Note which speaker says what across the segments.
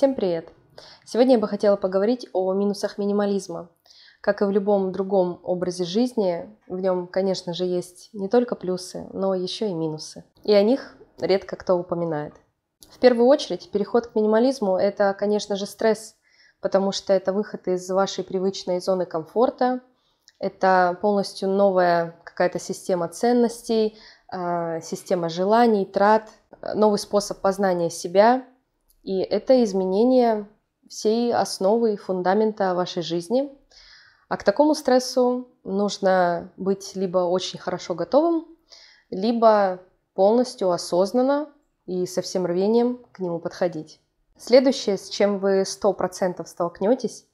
Speaker 1: Всем привет! Сегодня я бы хотела поговорить о минусах минимализма. Как и в любом другом образе жизни, в нем, конечно же, есть не только плюсы, но еще и минусы. И о них редко кто упоминает. В первую очередь, переход к минимализму – это, конечно же, стресс, потому что это выход из вашей привычной зоны комфорта, это полностью новая какая-то система ценностей, а, система желаний, трат, новый способ познания себя – и это изменение всей основы и фундамента вашей жизни. А к такому стрессу нужно быть либо очень хорошо готовым, либо полностью осознанно и со всем рвением к нему подходить. Следующее, с чем вы 100% столкнетесь,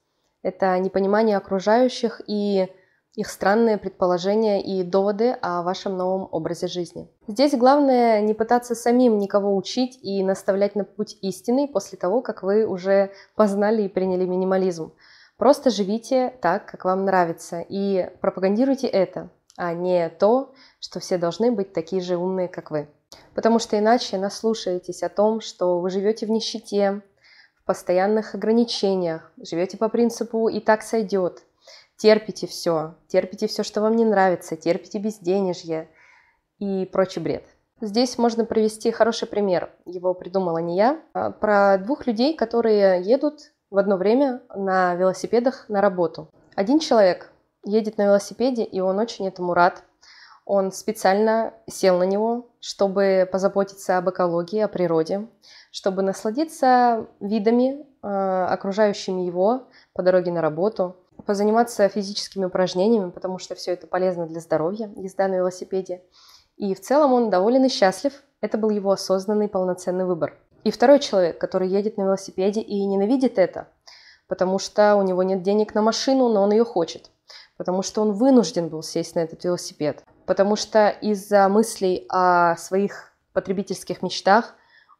Speaker 1: это непонимание окружающих и их странные предположения и доводы о вашем новом образе жизни. Здесь главное не пытаться самим никого учить и наставлять на путь истины после того, как вы уже познали и приняли минимализм. Просто живите так, как вам нравится, и пропагандируйте это, а не то, что все должны быть такие же умные, как вы. Потому что иначе наслушаетесь о том, что вы живете в нищете, в постоянных ограничениях, живете по принципу «и так сойдет», терпите все, терпите все, что вам не нравится, терпите безденежье и прочий бред. Здесь можно провести хороший пример, его придумала не я, а про двух людей, которые едут в одно время на велосипедах на работу. Один человек едет на велосипеде, и он очень этому рад. Он специально сел на него, чтобы позаботиться об экологии, о природе, чтобы насладиться видами, а, окружающими его по дороге на работу, позаниматься физическими упражнениями, потому что все это полезно для здоровья, езда на велосипеде. И в целом он доволен и счастлив. Это был его осознанный полноценный выбор. И второй человек, который едет на велосипеде и ненавидит это, потому что у него нет денег на машину, но он ее хочет, потому что он вынужден был сесть на этот велосипед, потому что из-за мыслей о своих потребительских мечтах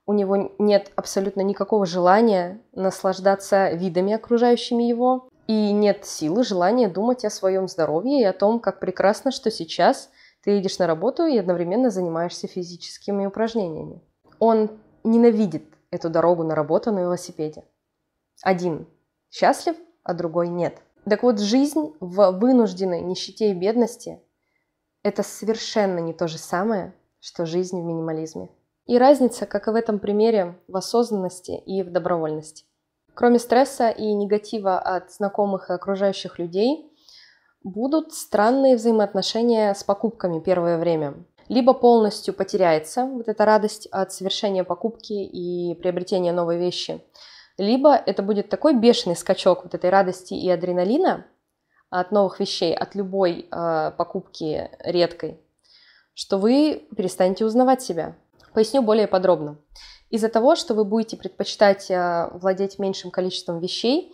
Speaker 1: у него нет абсолютно никакого желания наслаждаться видами, окружающими его, и нет силы, желания думать о своем здоровье и о том, как прекрасно, что сейчас ты едешь на работу и одновременно занимаешься физическими упражнениями. Он ненавидит эту дорогу на работу на велосипеде. Один счастлив, а другой нет. Так вот, жизнь в вынужденной нищете и бедности – это совершенно не то же самое, что жизнь в минимализме. И разница, как и в этом примере, в осознанности и в добровольности. Кроме стресса и негатива от знакомых и окружающих людей, будут странные взаимоотношения с покупками первое время. Либо полностью потеряется вот эта радость от совершения покупки и приобретения новой вещи, либо это будет такой бешеный скачок вот этой радости и адреналина от новых вещей, от любой э, покупки редкой, что вы перестанете узнавать себя. Поясню более подробно. Из-за того, что вы будете предпочитать э, владеть меньшим количеством вещей,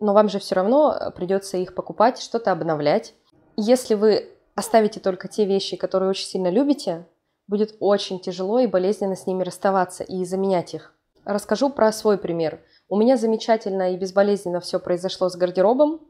Speaker 1: но вам же все равно э, придется их покупать, что-то обновлять. Если вы оставите только те вещи, которые очень сильно любите, будет очень тяжело и болезненно с ними расставаться и заменять их. Расскажу про свой пример. У меня замечательно и безболезненно все произошло с гардеробом,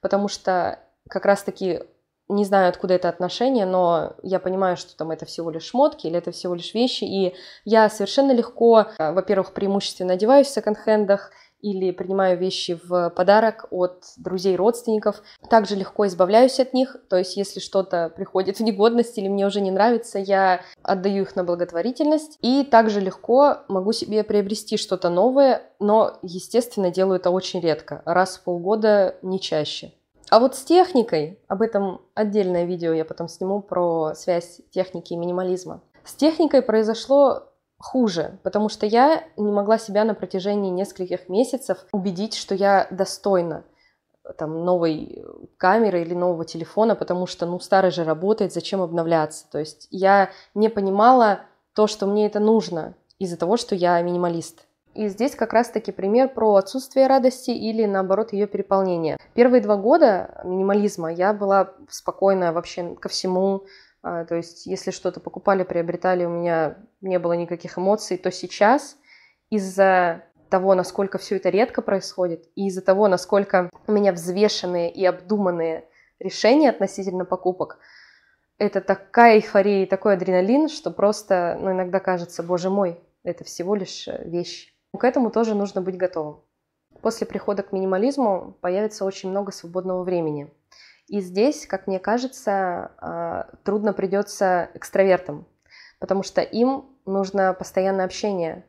Speaker 1: потому что как раз-таки не знаю, откуда это отношение, но я понимаю, что там это всего лишь шмотки или это всего лишь вещи, и я совершенно легко, э, во-первых, преимущественно одеваюсь в секонд-хендах, или принимаю вещи в подарок от друзей, родственников. Также легко избавляюсь от них, то есть если что-то приходит в негодность или мне уже не нравится, я отдаю их на благотворительность. И также легко могу себе приобрести что-то новое, но, естественно, делаю это очень редко, раз в полгода, не чаще. А вот с техникой, об этом отдельное видео я потом сниму про связь техники и минимализма. С техникой произошло хуже, потому что я не могла себя на протяжении нескольких месяцев убедить, что я достойна э, там, новой камеры или нового телефона, потому что, ну, старый же работает, зачем обновляться? То есть я не понимала то, что мне это нужно из-за того, что я минималист. И здесь как раз-таки пример про отсутствие радости или, наоборот, ее переполнение. Первые два года минимализма я была спокойна вообще ко всему. А, то есть, если что-то покупали, приобретали, у меня не было никаких эмоций, то сейчас из-за того, насколько все это редко происходит, и из-за того, насколько у меня взвешенные и обдуманные решения относительно покупок, это такая эйфория и такой адреналин, что просто ну, иногда кажется, боже мой, это всего лишь э, вещь. К этому тоже нужно быть готовым. После прихода к минимализму появится очень много свободного времени. И здесь, как мне кажется, а, трудно придется экстравертам, потому что им нужно постоянное общение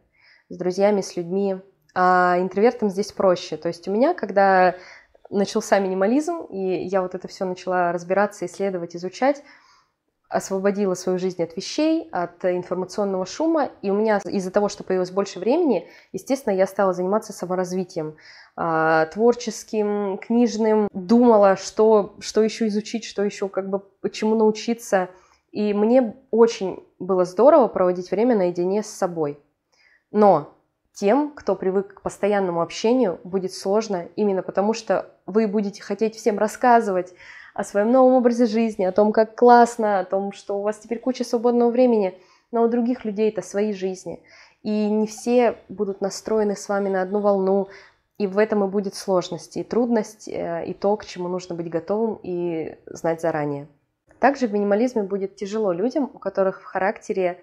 Speaker 1: с друзьями, с людьми. А интровертам здесь проще. То есть у меня, когда начался минимализм, и я вот это все начала разбираться, исследовать, изучать, освободила свою жизнь от вещей, от информационного шума, и у меня из-за того, что появилось больше времени, естественно, я стала заниматься саморазвитием, а, творческим, книжным, думала, что, что еще изучить, что еще, как бы, чему научиться. И мне очень было здорово проводить время наедине с собой. Но тем, кто привык к постоянному общению, будет сложно именно потому, что вы будете хотеть всем рассказывать, о своем новом образе жизни, о том, как классно, о том, что у вас теперь куча свободного времени, но у других людей это свои жизни. И не все будут настроены с вами на одну волну, и в этом и будет сложность, и трудность, э, и то, к чему нужно быть готовым и знать заранее. Также в минимализме будет тяжело людям, у которых в характере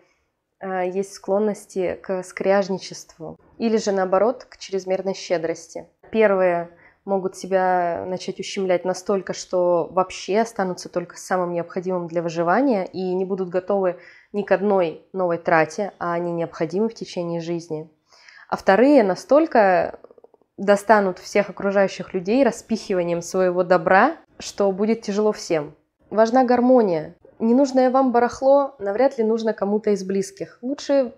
Speaker 1: э, есть склонности к скряжничеству или же наоборот к чрезмерной щедрости. Первое могут себя начать ущемлять настолько, что вообще останутся только самым необходимым для выживания и не будут готовы ни к одной новой трате, а они необходимы в течение жизни. А вторые настолько достанут всех окружающих людей распихиванием своего добра, что будет тяжело всем. Важна гармония. Ненужное вам барахло навряд ли нужно кому-то из близких. Лучше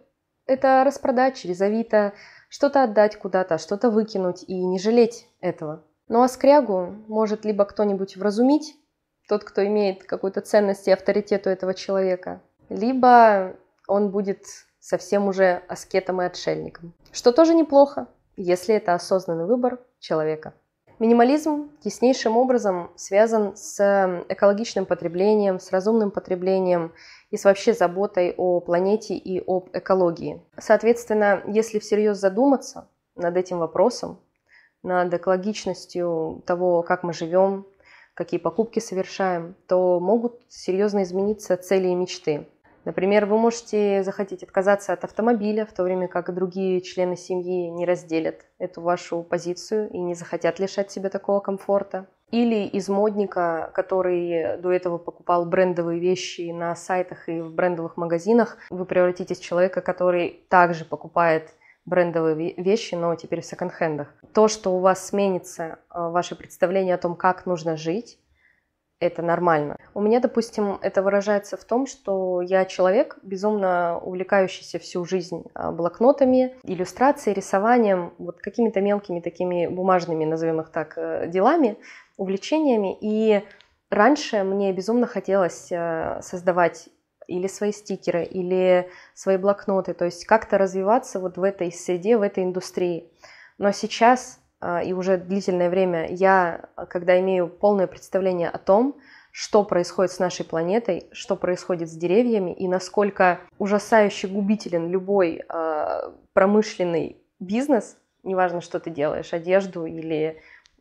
Speaker 1: это распродать через Авито, что-то отдать куда-то, что-то выкинуть и не жалеть этого. Ну а скрягу может либо кто-нибудь вразумить, тот, кто имеет какую-то ценность и авторитет у этого человека, либо он будет совсем уже аскетом и отшельником. Что тоже неплохо, если это осознанный выбор человека. Минимализм теснейшим образом связан с эм, экологичным потреблением, с разумным потреблением и с вообще заботой о планете и об экологии. Соответственно, если всерьез задуматься над этим вопросом, над экологичностью того, как мы живем, какие покупки совершаем, то могут серьезно измениться цели и мечты. Например, вы можете захотеть отказаться от автомобиля, в то время как другие члены семьи не разделят эту вашу позицию и не захотят лишать себя такого комфорта. Или из модника, который до этого покупал брендовые вещи на сайтах и в брендовых магазинах, вы превратитесь в человека, который также покупает брендовые вещи, но теперь в секонд-хендах. То, что у вас сменится а, ваше представление о том, как нужно жить, это нормально. У меня, допустим, это выражается в том, что я человек, безумно увлекающийся всю жизнь а, блокнотами, иллюстрацией, рисованием, вот какими-то мелкими такими бумажными, назовем их так, э, делами, увлечениями. И раньше мне безумно хотелось э, создавать или свои стикеры, или свои блокноты, то есть как-то развиваться вот в этой среде, в этой индустрии. Но сейчас а, и уже длительное время, я, а, когда имею полное представление о том, что происходит с нашей планетой, что происходит с деревьями и насколько ужасающе губителен любой э, промышленный бизнес, неважно, что ты делаешь, одежду или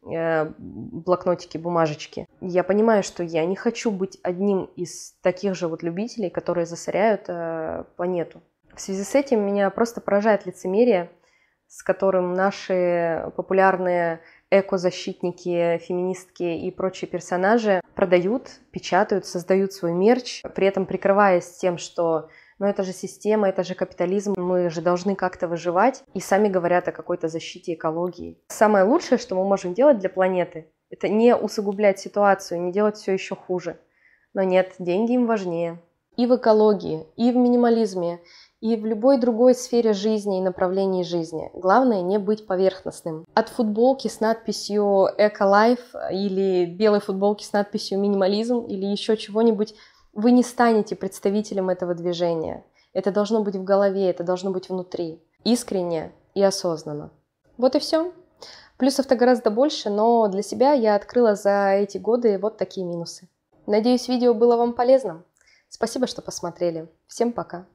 Speaker 1: э, блокнотики, бумажечки. Я понимаю, что я не хочу быть одним из таких же вот любителей, которые засоряют э, планету. В связи с этим меня просто поражает лицемерие с которым наши популярные экозащитники, феминистки и прочие персонажи продают, печатают, создают свой мерч, при этом прикрываясь тем, что но «Ну, это же система, это же капитализм, мы же должны как-то выживать, и сами говорят о какой-то защите экологии. Самое лучшее, что мы можем делать для планеты, это не усугублять ситуацию, не делать все еще хуже. Но нет, деньги им важнее. И в экологии, и в минимализме, и в любой другой сфере жизни и направлении жизни. Главное не быть поверхностным. От футболки с надписью «Эколайф» или белой футболки с надписью «Минимализм» или еще чего-нибудь вы не станете представителем этого движения. Это должно быть в голове, это должно быть внутри. Искренне и осознанно. Вот и все. Плюсов-то гораздо больше, но для себя я открыла за эти годы вот такие минусы. Надеюсь, видео было вам полезным. Спасибо, что посмотрели. Всем пока.